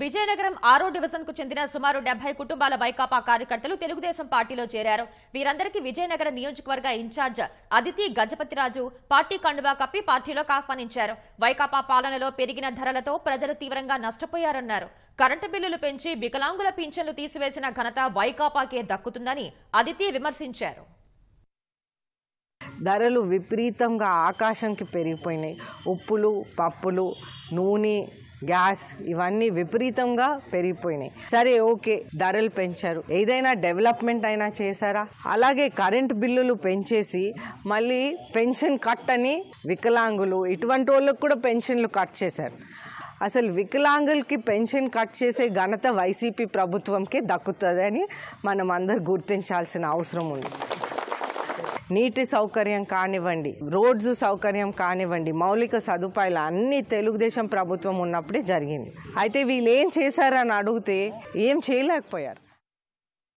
విజయనగరం ఆరో డివిజన్ కు చెందిన సుమారు డెబ్బై కుటుంబాల వైకాపా కార్యకర్తలు తెలుగుదేశం పార్టీలో చేరారు వీరందరికీ విజయనగర నియోజకవర్గ ఇన్ఛార్జ్ అదితి గజపతిరాజు పార్టీ కండువా కప్పి పార్టీలోకి ఆహ్వానించారు వైకాపా పాలనలో పెరిగిన ధరలతో ప్రజలు తీవ్రంగా నష్టపోయారన్నారు కరెంటు బిల్లులు పెంచి వికలాంగుల పింఛన్లు తీసివేసిన ఘనత వైకాపాకే దక్కుతుందని అదితి విమర్శించారు ధరలు విపరీతంగా ఆకాశంకి పెరిగిపోయినాయి ఉప్పులు పప్పులు నూనె గ్యాస్ ఇవన్నీ విపరీతంగా పెరిగిపోయినాయి సరే ఓకే ధరలు పెంచారు ఏదైనా డెవలప్మెంట్ అయినా చేశారా అలాగే కరెంట్ బిల్లులు పెంచేసి మళ్ళీ పెన్షన్ కట్ అని వికలాంగులు ఇటువంటి వాళ్ళకు కూడా పెన్షన్లు కట్ చేశారు అసలు వికలాంగులకి పెన్షన్ కట్ చేసే ఘనత వైసీపీ ప్రభుత్వంకే దక్కుతుందని మనం అందరు గుర్తించాల్సిన అవసరం ఉంది నీటి సౌకర్యం కానివ్వండి రోడ్స్ సౌకర్యం కానివ్వండి మౌలిక సదుపాయాలు అన్ని తెలుగుదేశం ప్రభుత్వం ఉన్నప్పుడే జరిగింది అయితే వీళ్ళు ఏం చేశారని అడిగితే ఏం చేయలేకపోయారు